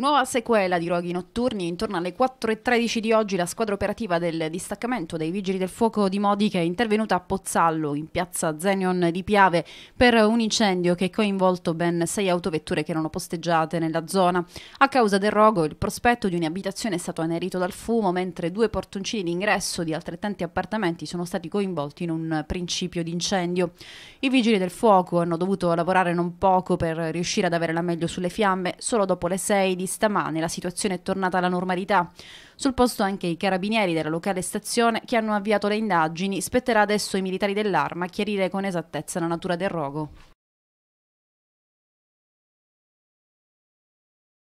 Nuova sequela di Roghi Notturni. Intorno alle 4.13 di oggi la squadra operativa del distaccamento dei Vigili del Fuoco di Modica è intervenuta a Pozzallo, in piazza Zenion di Piave, per un incendio che ha coinvolto ben sei autovetture che erano posteggiate nella zona. A causa del rogo il prospetto di un'abitazione è stato anerito dal fumo, mentre due portoncini d'ingresso di altrettanti appartamenti sono stati coinvolti in un principio di incendio. I Vigili del Fuoco hanno dovuto lavorare non poco per riuscire ad avere la meglio sulle fiamme. Solo dopo le 6 di stamane la situazione è tornata alla normalità. Sul posto anche i carabinieri della locale stazione che hanno avviato le indagini, spetterà adesso ai militari dell'arma chiarire con esattezza la natura del rogo.